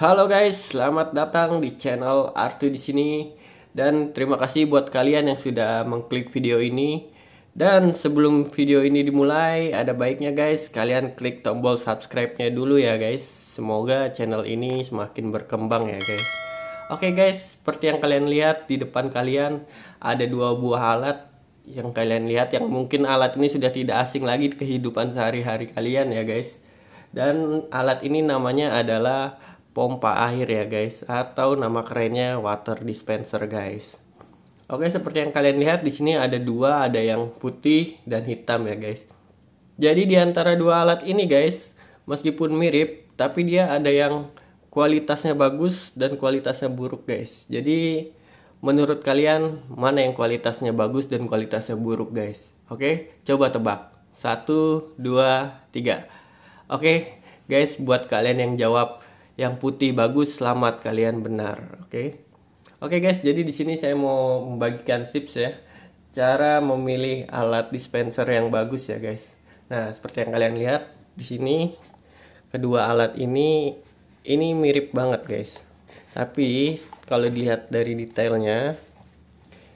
Halo guys, selamat datang di channel Artu di sini dan terima kasih buat kalian yang sudah mengklik video ini. Dan sebelum video ini dimulai, ada baiknya guys kalian klik tombol subscribe-nya dulu ya guys. Semoga channel ini semakin berkembang ya guys. Oke okay guys, seperti yang kalian lihat di depan kalian ada dua buah alat yang kalian lihat yang mungkin alat ini sudah tidak asing lagi di kehidupan sehari-hari kalian ya guys. Dan alat ini namanya adalah pompa air ya guys atau nama kerennya water dispenser guys. Oke, seperti yang kalian lihat di sini ada dua, ada yang putih dan hitam ya guys. Jadi di antara dua alat ini guys, meskipun mirip tapi dia ada yang kualitasnya bagus dan kualitasnya buruk guys. Jadi menurut kalian mana yang kualitasnya bagus dan kualitasnya buruk guys? Oke, coba tebak. Satu, dua, tiga. Oke, guys buat kalian yang jawab yang putih bagus, selamat kalian benar. Oke. Oke guys, jadi di sini saya mau membagikan tips ya cara memilih alat dispenser yang bagus ya guys. Nah, seperti yang kalian lihat di sini kedua alat ini ini mirip banget guys tapi kalau dilihat dari detailnya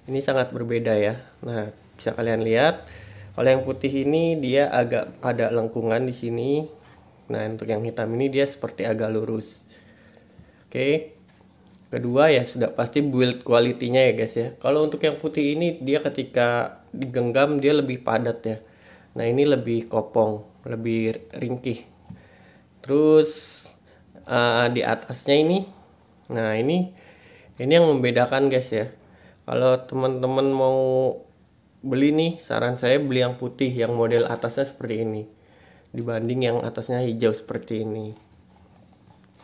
ini sangat berbeda ya nah bisa kalian lihat kalau yang putih ini dia agak ada lengkungan di sini nah untuk yang hitam ini dia seperti agak lurus oke kedua ya sudah pasti build kualitinya ya guys ya kalau untuk yang putih ini dia ketika digenggam dia lebih padat ya nah ini lebih kopong lebih ringkih terus uh, di atasnya ini nah ini ini yang membedakan guys ya kalau teman-teman mau beli nih saran saya beli yang putih yang model atasnya seperti ini dibanding yang atasnya hijau seperti ini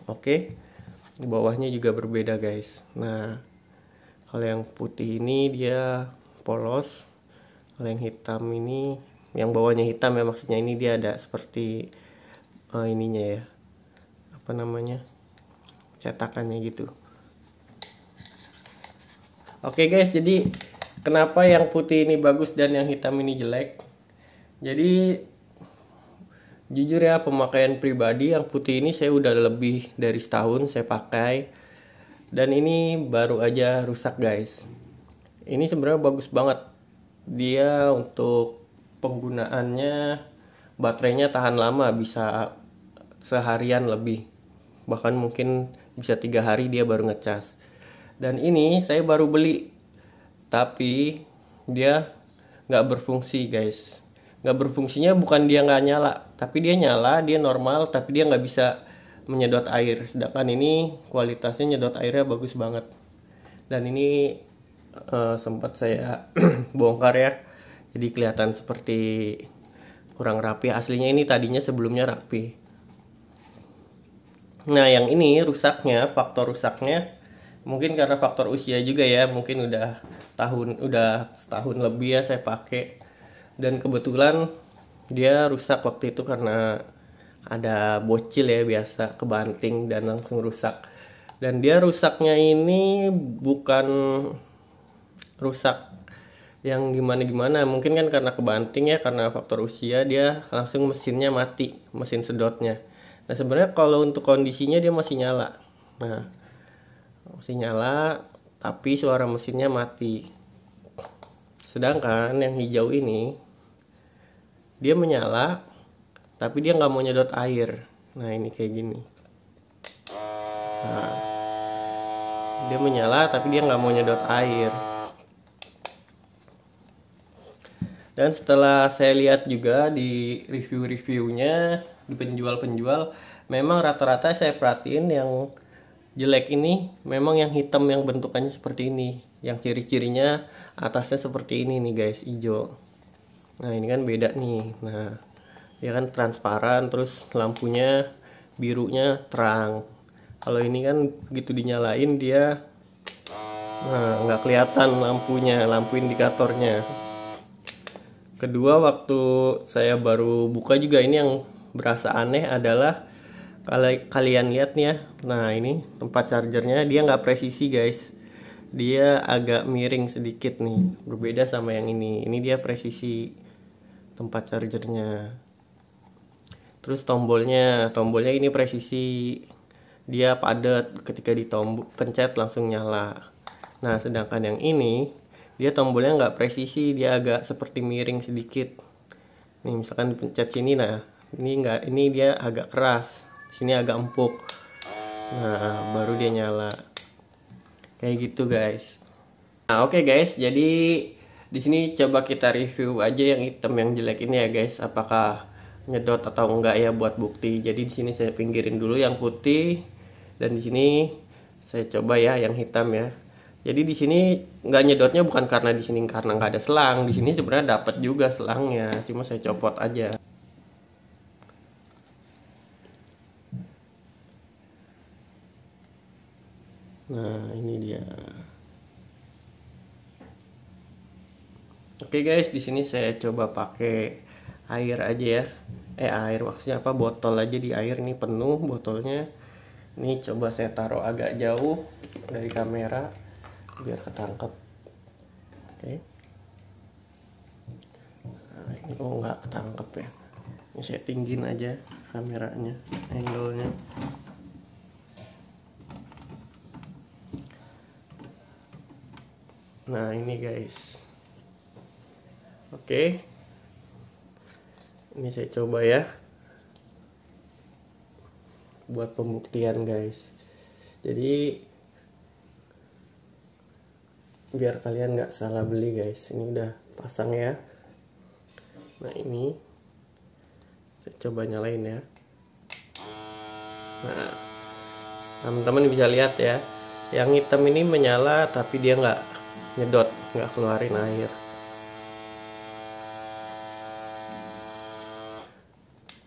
oke di bawahnya juga berbeda guys nah kalau yang putih ini dia polos kalau yang hitam ini yang bawahnya hitam ya maksudnya ini dia ada seperti uh, ininya ya apa namanya cetakannya gitu oke guys jadi kenapa yang putih ini bagus dan yang hitam ini jelek jadi jujur ya pemakaian pribadi yang putih ini saya udah lebih dari setahun saya pakai dan ini baru aja rusak guys ini sebenarnya bagus banget dia untuk penggunaannya baterainya tahan lama bisa seharian lebih bahkan mungkin bisa tiga hari dia baru ngecas dan ini saya baru beli tapi dia nggak berfungsi guys nggak berfungsinya bukan dia nggak nyala tapi dia nyala dia normal tapi dia nggak bisa menyedot air sedangkan ini kualitasnya nyedot airnya bagus banget dan ini uh, sempat saya bongkar ya jadi kelihatan seperti kurang rapi aslinya ini tadinya sebelumnya rapi Nah, yang ini rusaknya, faktor rusaknya mungkin karena faktor usia juga ya, mungkin udah tahun udah setahun lebih ya saya pakai. Dan kebetulan dia rusak waktu itu karena ada bocil ya biasa kebanting dan langsung rusak. Dan dia rusaknya ini bukan rusak yang gimana-gimana mungkin kan karena kebanting ya karena faktor usia dia langsung mesinnya mati mesin sedotnya Nah sebenarnya kalau untuk kondisinya dia masih nyala. Nah masih nyala tapi suara mesinnya mati. Sedangkan yang hijau ini dia menyala tapi dia nggak mau nyedot air. Nah ini kayak gini. Nah, dia menyala tapi dia nggak mau nyedot air. dan setelah saya lihat juga di review-reviewnya di penjual-penjual memang rata-rata saya perhatiin yang jelek ini memang yang hitam yang bentukannya seperti ini yang ciri-cirinya atasnya seperti ini nih guys hijau nah ini kan beda nih nah dia kan transparan terus lampunya birunya terang kalau ini kan begitu dinyalain dia nah nggak kelihatan lampunya lampu indikatornya kedua waktu saya baru buka juga ini yang berasa aneh adalah kalau kalian lihat nih ya nah ini tempat chargernya dia nggak presisi guys dia agak miring sedikit nih berbeda sama yang ini ini dia presisi tempat chargernya terus tombolnya tombolnya ini presisi dia padat ketika ditombol pencet langsung nyala nah sedangkan yang ini dia tombolnya nggak presisi dia agak seperti miring sedikit nih misalkan dipencet sini nah ini nggak ini dia agak keras sini agak empuk nah baru dia nyala kayak gitu guys nah oke okay guys jadi di sini coba kita review aja yang item yang jelek ini ya guys apakah nyedot atau enggak ya buat bukti jadi di sini saya pinggirin dulu yang putih dan di sini saya coba ya yang hitam ya jadi di sini nggak nyedotnya bukan karena di sini karena nggak ada selang. Di sini sebenarnya dapat juga selangnya, cuma saya copot aja. Nah, ini dia. Oke guys, di sini saya coba pakai air aja ya. Eh air maksudnya apa? Botol aja di air ini penuh botolnya. Ini coba saya taruh agak jauh dari kamera biar ketangkep oke okay. nah, ini kok nggak ketangkep ya ini saya tinggin aja kameranya angle-nya nah ini guys oke okay. ini saya coba ya buat pembuktian guys jadi biar kalian nggak salah beli guys ini udah pasang ya nah ini saya coba nyalain ya nah teman-teman bisa lihat ya yang hitam ini menyala tapi dia nggak nyedot nggak keluarin air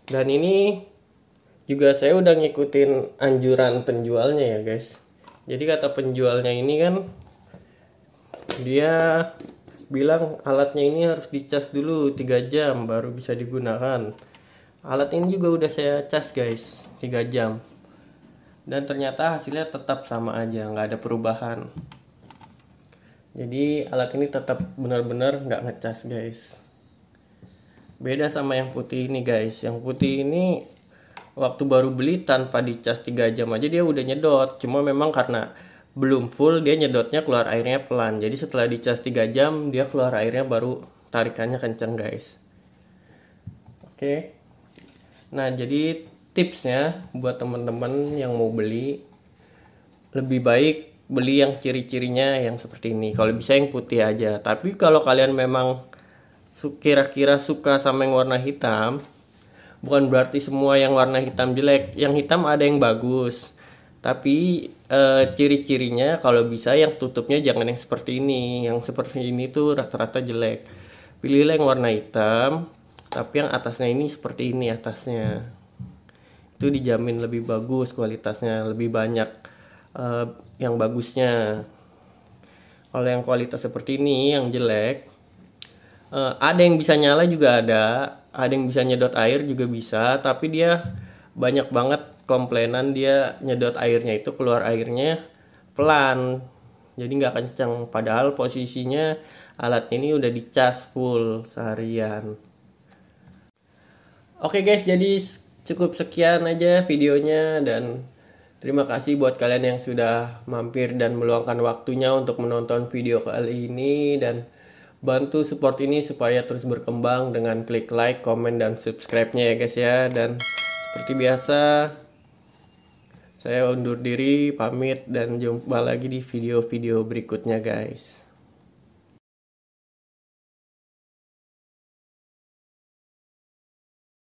dan ini juga saya udah ngikutin anjuran penjualnya ya guys jadi kata penjualnya ini kan dia bilang alatnya ini harus dicas dulu 3 jam baru bisa digunakan alat ini juga udah saya cas guys 3 jam dan ternyata hasilnya tetap sama aja nggak ada perubahan jadi alat ini tetap benar-benar nggak ngecas guys beda sama yang putih ini guys yang putih ini waktu baru beli tanpa dicas 3 jam aja dia udah nyedot cuma memang karena belum full dia nyedotnya keluar airnya pelan jadi setelah dicas 3 jam dia keluar airnya baru tarikannya kenceng guys oke okay. nah jadi tipsnya buat teman-teman yang mau beli lebih baik beli yang ciri-cirinya yang seperti ini kalau bisa yang putih aja tapi kalau kalian memang kira-kira suka sama yang warna hitam bukan berarti semua yang warna hitam jelek yang hitam ada yang bagus tapi e, ciri-cirinya kalau bisa yang tutupnya jangan yang seperti ini yang seperti ini tuh rata-rata jelek pilihlah yang warna hitam tapi yang atasnya ini seperti ini atasnya itu dijamin lebih bagus kualitasnya lebih banyak e, yang bagusnya kalau yang kualitas seperti ini yang jelek e, ada yang bisa nyala juga ada ada yang bisa nyedot air juga bisa tapi dia banyak banget komplainan dia nyedot airnya itu keluar airnya pelan jadi nggak kencang padahal posisinya alat ini udah dicas full seharian oke guys jadi cukup sekian aja videonya dan Terima kasih buat kalian yang sudah mampir dan meluangkan waktunya untuk menonton video kali ini dan bantu support ini supaya terus berkembang dengan klik like, komen, dan subscribe-nya ya guys ya. Dan seperti biasa, saya undur diri, pamit, dan jumpa lagi di video-video berikutnya, guys.